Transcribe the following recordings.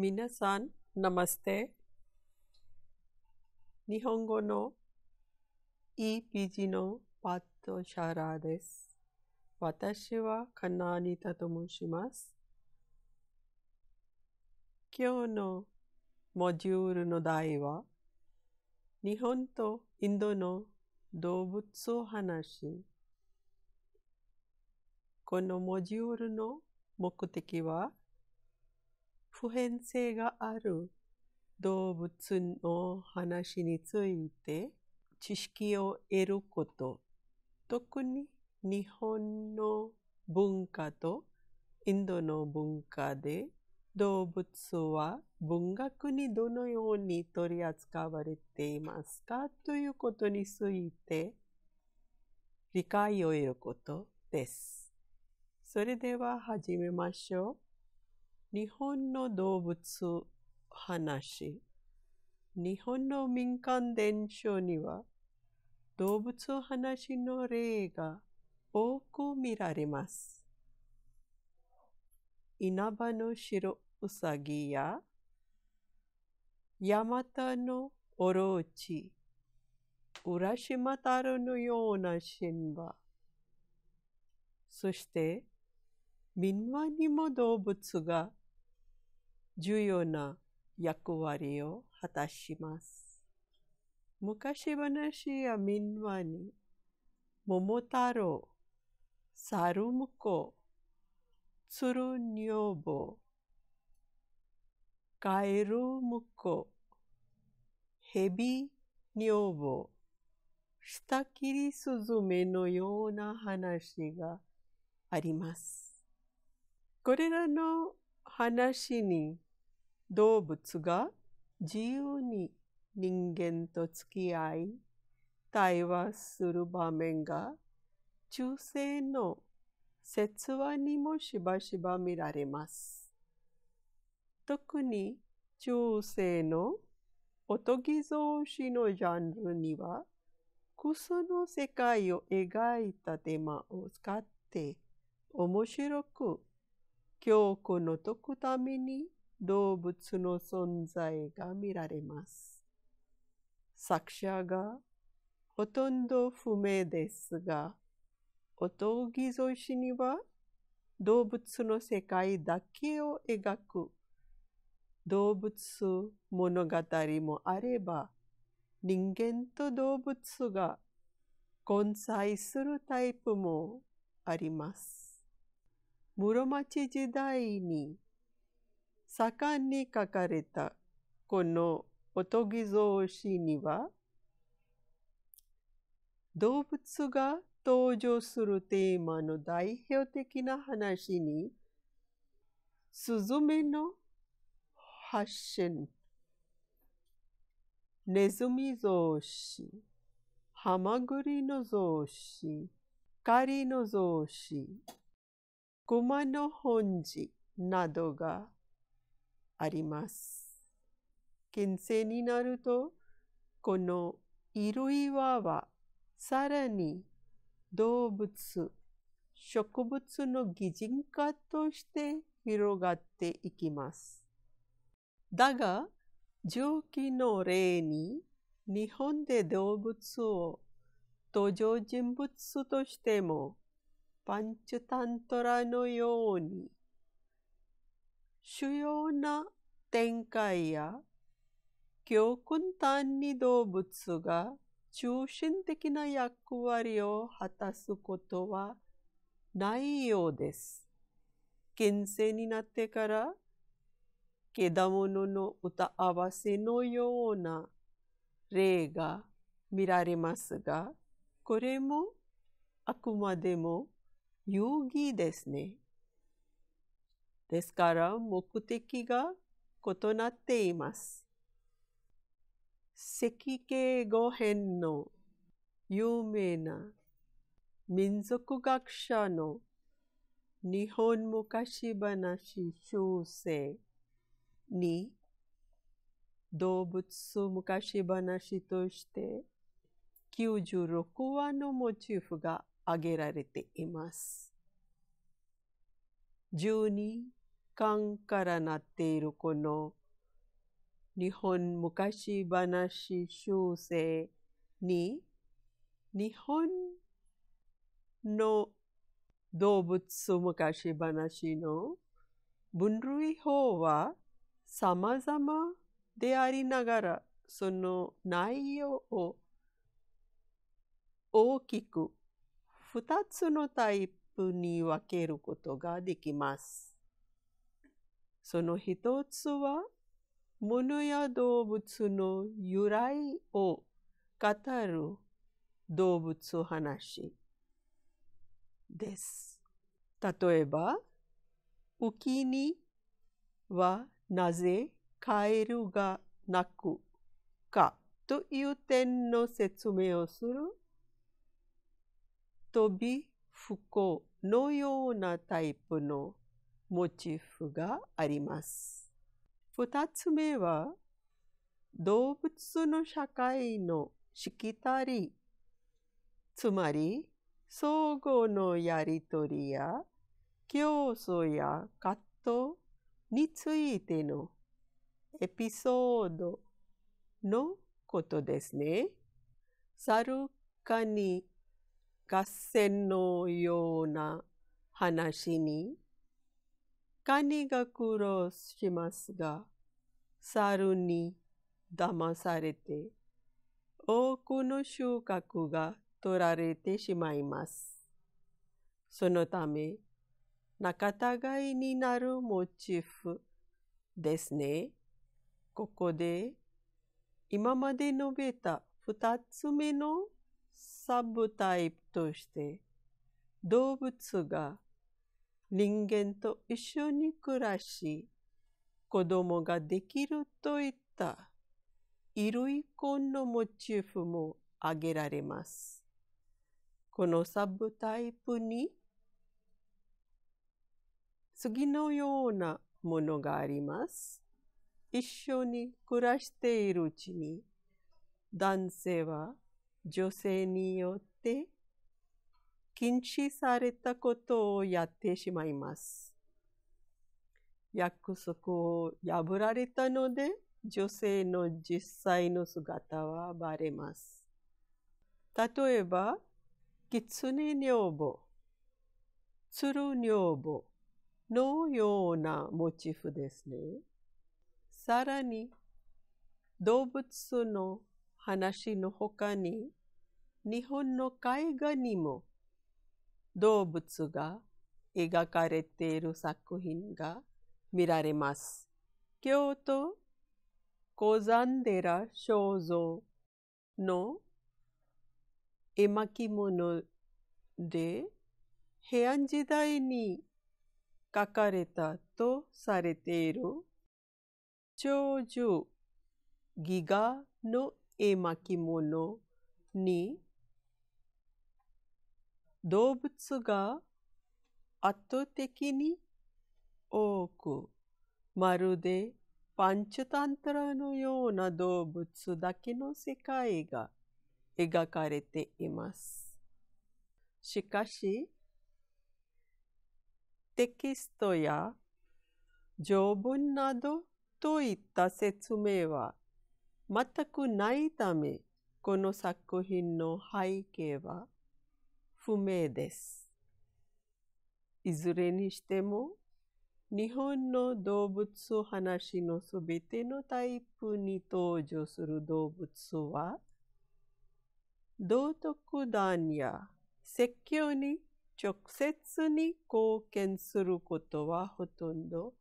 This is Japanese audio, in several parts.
みなさん、ナマステ。日本語の EPG のパッドシャラです。私はカナーニタと申します。今日のモジュールの題は、日本とインドの動物を話このモジュールの目的は、普遍性がある動物の話について知識を得ること、特に日本の文化とインドの文化で動物は文学にどのように取り扱われていますかということについて理解を得ることです。それでは始めましょう。日本の動物話日本の民間伝承には動物話の例が多く見られます。稲葉の白うさぎやヤマタのオロチ、浦島太郎のような神話、そして民話にも動物が重要な役割を果たします。昔話や民話に、桃太郎、猿婿、鶴女房、カエル婿、蛇女房、下切りすずめのような話があります。これらの話に動物が自由に人間と付き合い対話する場面が中世の説話にもしばしば見られます。特に中世のおとぎ造詞のジャンルには、クソの世界を描いたテーマを使って面白く教区の解くために動物の存在が見られます。作者がほとんど不明ですが、おとぎぞしには動物の世界だけを描く動物物語もあれば、人間と動物が混在するタイプもあります。室町時代に盛んに書かれたこのおとぎ草詩には、動物が登場するテーマの代表的な話に、スズメの発信、ネズミ増詞、ハマグリの増詞、カリの増詞、クの本字などがあります。厳正になると、この色岩はさらに動物、植物の擬人化として広がっていきます。だが、上記の例に日本で動物を登場人物としてもパンチュタントラのように主要な展開や教訓単に動物が中心的な役割を果たすことはないようです。近世になってから、けだものの歌合わせのような例が見られますが、これもあくまでも遊戯ですね。ですから目的が異なっています。石形語編の有名な民族学者の日本昔話修正に動物昔話として96話のモチーフが挙げられています。12間からなっているこの日本昔話修正に日本の動物昔話の分類法は様々でありながらその内容を大きく2つのタイプに分けることができます。その一つは、物や動物の由来を語る動物話です。例えば、浮きにはなぜカエルが鳴くかという点の説明をする飛び不幸のようなタイプのモチーフがあります。二つ目は、動物の社会のしきたり、つまり相互のやりとりや競争や葛藤についてのエピソードのことですね。さるかに合戦のような話にカニが苦労しますが、猿に騙されて、多くの収穫が取られてしまいます。そのため、仲違いになるモチーフですね。ここで、今まで述べた二つ目のサブタイプとして、動物が人間と一緒に暮らし、子供ができるといった衣類婚のモチーフも挙げられます。このサブタイプに次のようなものがあります。一緒に暮らしているうちに男性は女性によって禁止されたことをやってしまいます。約束を破られたので、女性の実際の姿はバレます。例えば、狐女房、鶴女房のようなモチーフですね。さらに、動物の話の他に、日本の絵画にも動物が描かれている作品が見られます。京都小山寺肖像の絵巻物で平安時代に描かれたとされている長寿ギガの絵巻物に動物が圧倒的に多く、まるでパンチュタントラのような動物だけの世界が描かれています。しかし、テキストや条文などといった説明は全くないため、この作品の背景は不明です。いずれにしても、日本の動物話のすべてのタイプに登場する動物は、道徳団や説教に直接に貢献することはほとんど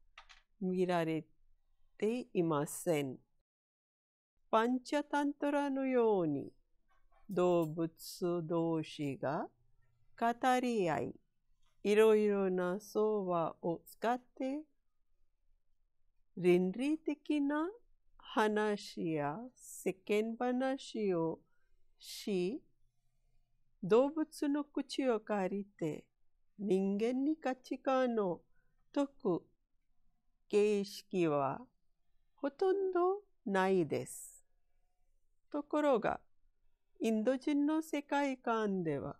見られていません。パンチャタントラのように動物同士が語り合い、いろいろな相場を使って、倫理的な話や世間話をし、動物の口を借りて、人間に価値観を解く形式はほとんどないです。ところが、インド人の世界観では、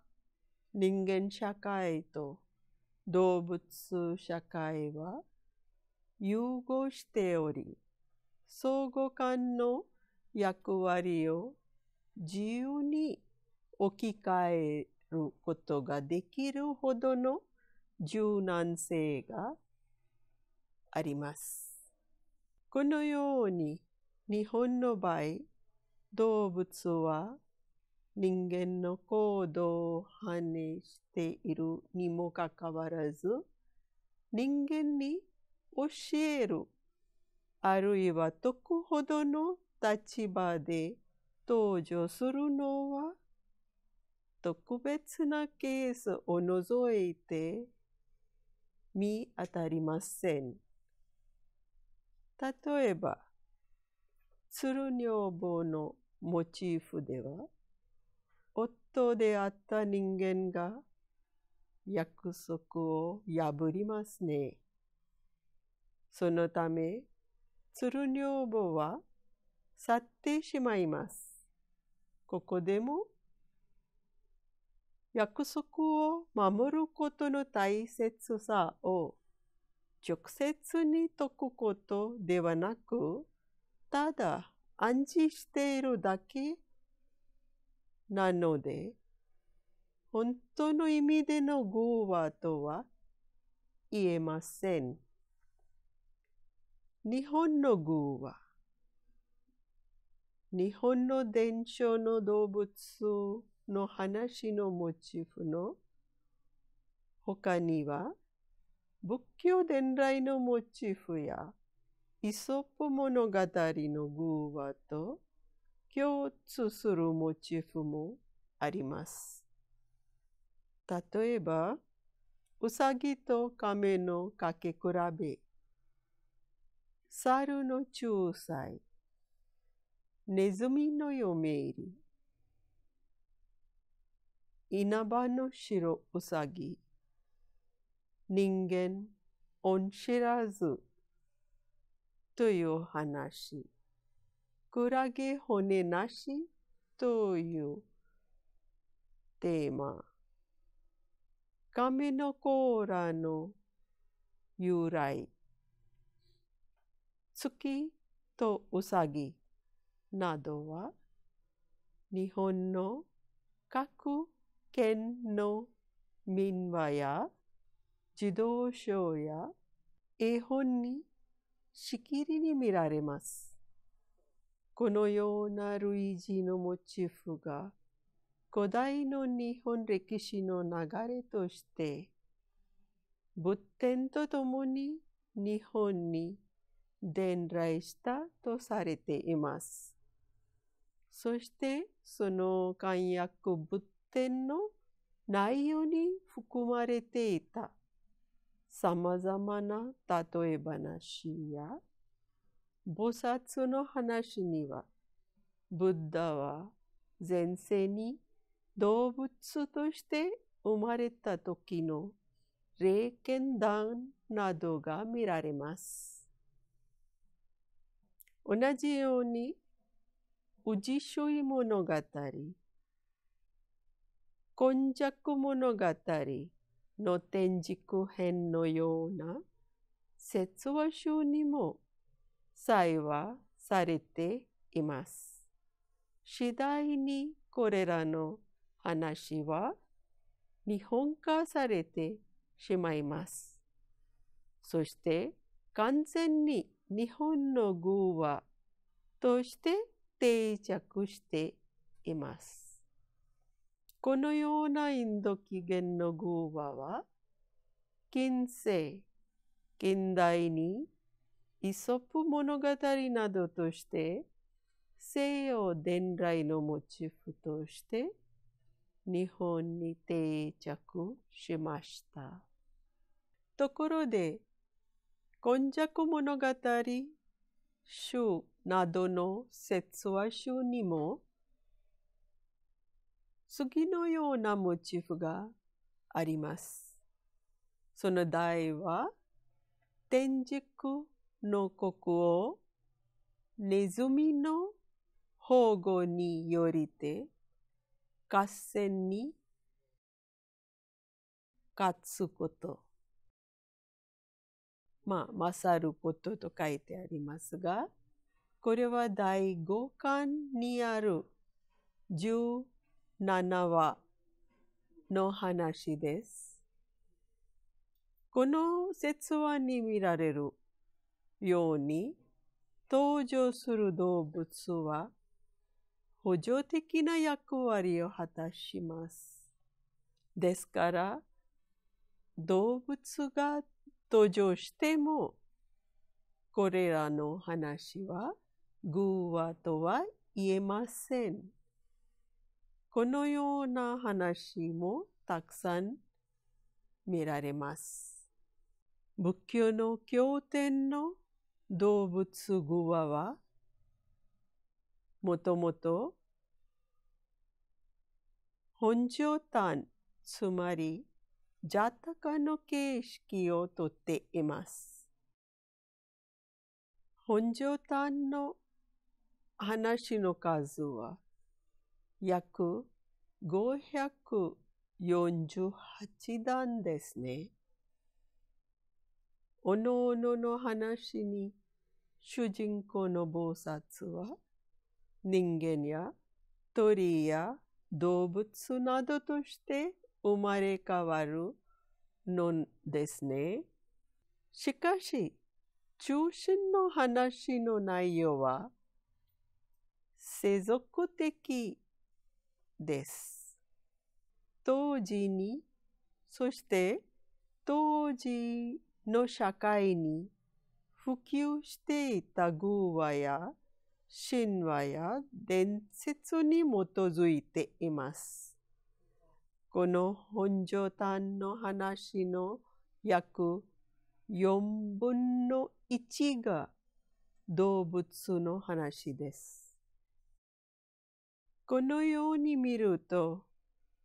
人間社会と動物社会は融合しており、相互間の役割を自由に置き換えることができるほどの柔軟性があります。このように日本の場合、動物は人間の行動を反映しているにもかかわらず、人間に教える、あるいは解くほどの立場で登場するのは、特別なケースを除いて見当たりません。例えば、鶴女房のモチーフでは、人であった人間が約束を破りますね。そのため、鶴女房は去ってしまいます。ここでも、約束を守ることの大切さを直接に解くことではなく、ただ暗示しているだけなので、本当の意味でのゴーワとは言えません。日本のゴーワ。日本の伝承の動物の話のモチーフの他には仏教伝来のモチーフやイソップ物語のワーと共通するモチーフもあります。例えば、うさぎと亀のかけ比べ、猿の仲裁、ネズミの嫁入り、稲葉の白うさぎ、人間、恩知らずという話。クラゲ骨なしというテーマ。亀の甲羅の由来。月とウサギなどは日本の各県の民話や児童書や絵本にしきりに見られます。このような類似のモチーフが古代の日本歴史の流れとして仏典とともに日本に伝来したとされています。そしてその漢訳仏典の内容に含まれていた様々な例え話や菩薩の話には、ブッダは前世に動物として生まれた時の霊剣弾などが見られます。同じように、宇治所い物語、根弱物語の天竺編のような説話集にも幸はされています。次第にこれらの話は日本化されてしまいます。そして完全に日本の偶話として定着しています。このようなインド起源の偶話は近世近代にイソップ物語などとして西洋伝来のモチーフとして日本に定着しました。ところで、今昔物語集などの説話集にも次のようなモチーフがあります。その題は天竺の国をネズミの保護によりて合戦に勝つこと。まあ、勝ることと書いてありますが、これは第五巻にある十七話の話です。この説話に見られるように登場する動物は補助的な役割を果たします。ですから、動物が登場しても、これらの話は偶話とは言えません。このような話もたくさん見られます。仏教の経典の動物具はもともと本上端つまりジャタカの形式をとっています。本上端の話の数は約548段ですね。おのおのの話に主人公の菩薩は人間や鳥や動物などとして生まれ変わるのですね。しかし、中心の話の内容は、世俗的です。当時に、そして当時の社会に普及していた偶話や神話や伝説に基づいています。この本上丹の話の約4分の1が動物の話です。このように見ると、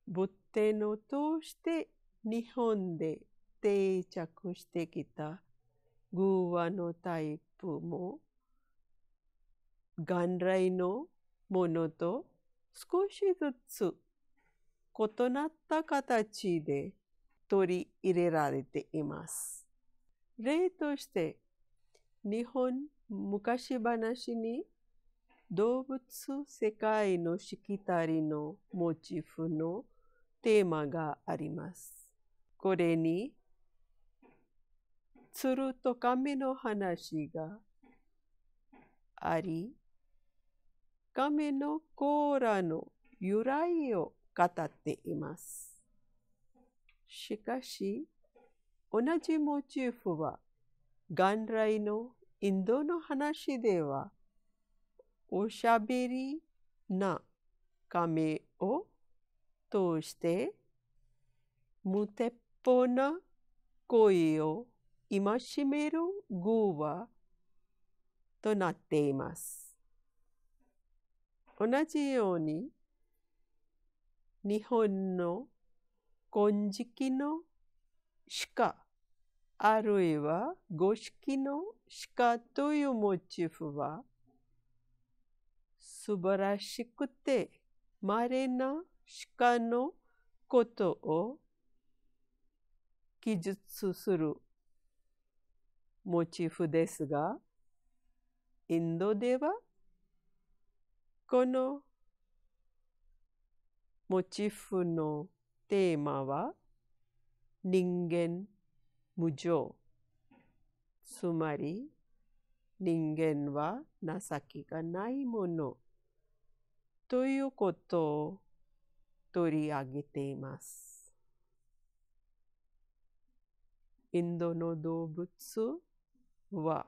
仏典を通して日本で定着してきた偶話のタイプも元来のものと少しずつ異なった形で取り入れられています。例として、日本昔話に動物世界のしきたりのモチーフのテーマがあります。これに鶴と亀の話があり、亀の甲羅の由来を語っています。しかし、同じモチーフは元来のインドの話では、おしゃべりな亀を通して、無鉄砲な声を戒める語はとなっています。同じように、日本の金色の鹿、あるいは五色の鹿というモチーフは、素晴らしくて稀な鹿のことを記述するモチーフですが、インドではこのモチーフのテーマは人間無常。つまり人間は情けがないものということを取り上げています。インドの動物は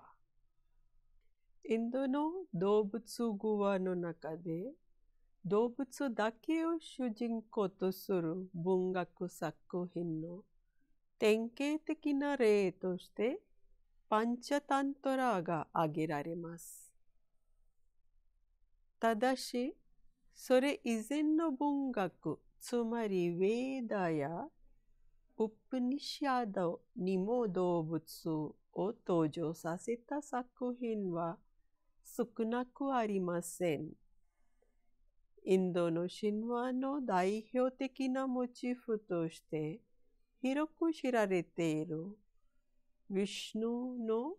インドの動物語話の中で動物だけを主人公とする文学作品の典型的な例としてパンチャタントラーが挙げられます。ただし、それ以前の文学、つまりウェーダーやウップニシアドにも動物を登場させた作品は少なくありません。インドの神話の代表的なモチーフとして広く知られているヴィシュヌの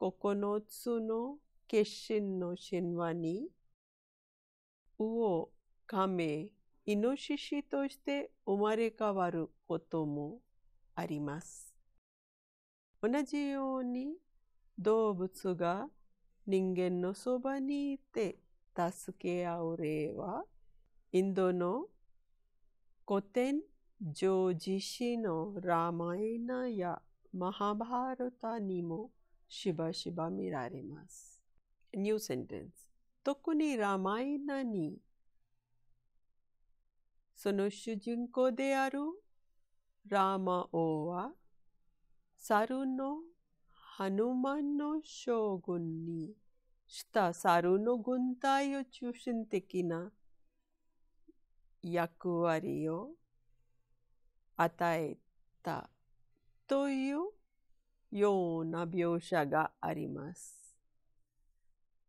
9つの決心の神話に、魚、亀、イノシシとして生まれ変わることもあります。同じように動物が人間のそばにいて助け合う例は、インドの古典常時史のラマエナやマハバルタにもしばしば見られます。New sentence 特にラマエナにその主人公であるラーマ王は、猿のハヌマンの将軍にした猿の軍隊を中心的な役割を与えたというような描写があります。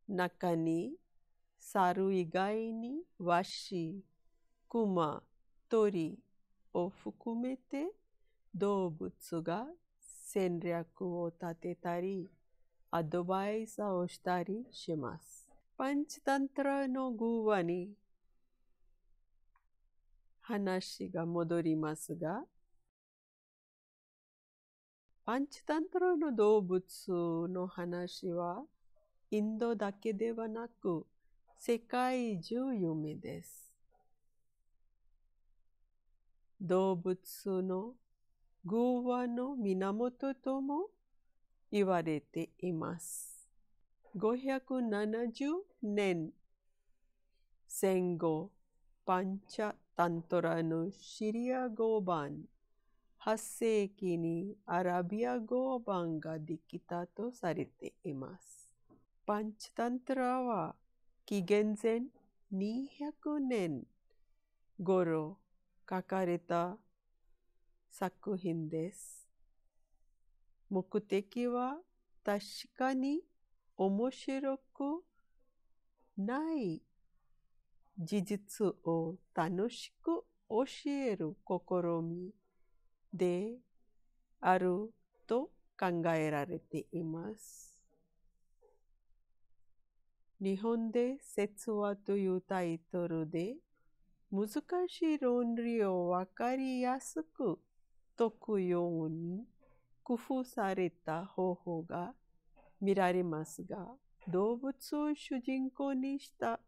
中に猿以外に和紙熊、鳥を含めて動物が戦略を立てたり、アドバイスをしたりします。パンチタントラの偶話に話が戻りますが、パンチタントラの動物の話は、インドだけではなく、世界中有名です。動物の偶話の源とも言われています。570年戦後、パンチャ・タントラのシリア語版、8世紀にアラビア語版ができたとされています。パンチタントラは紀元前200年頃書かれた作品です。目的は確かに面白くない事実を楽しく教える試みであると考えられています。日本で説話というタイトルで難しい論理をわかりやすく解くように工夫された方法が見られますが、動物を主人公にした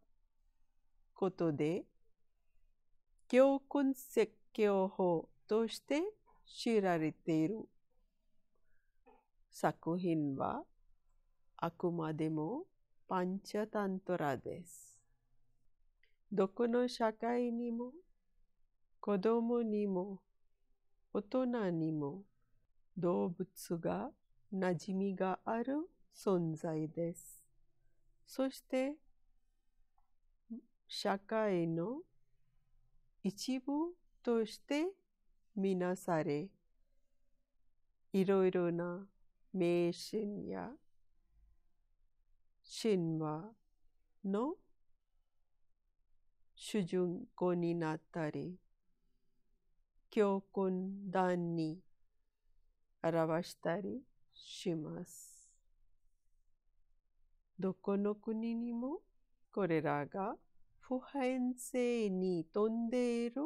ことで、教訓説教法として知られている作品は、あくまでもパンチャタントラです。どこの社会にも、子供にも、大人にも、動物が馴染みがある存在です。そして、社会の一部としてみなされ、いろいろな迷信や神話の主人公になったり、教訓団に表したりします。どこの国にもこれらが普遍性に飛んでいる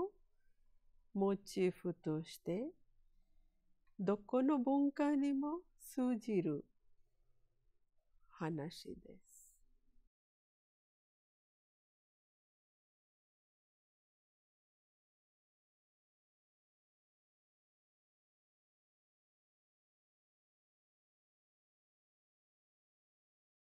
モチーフとして、どこの文化にも通じる話です。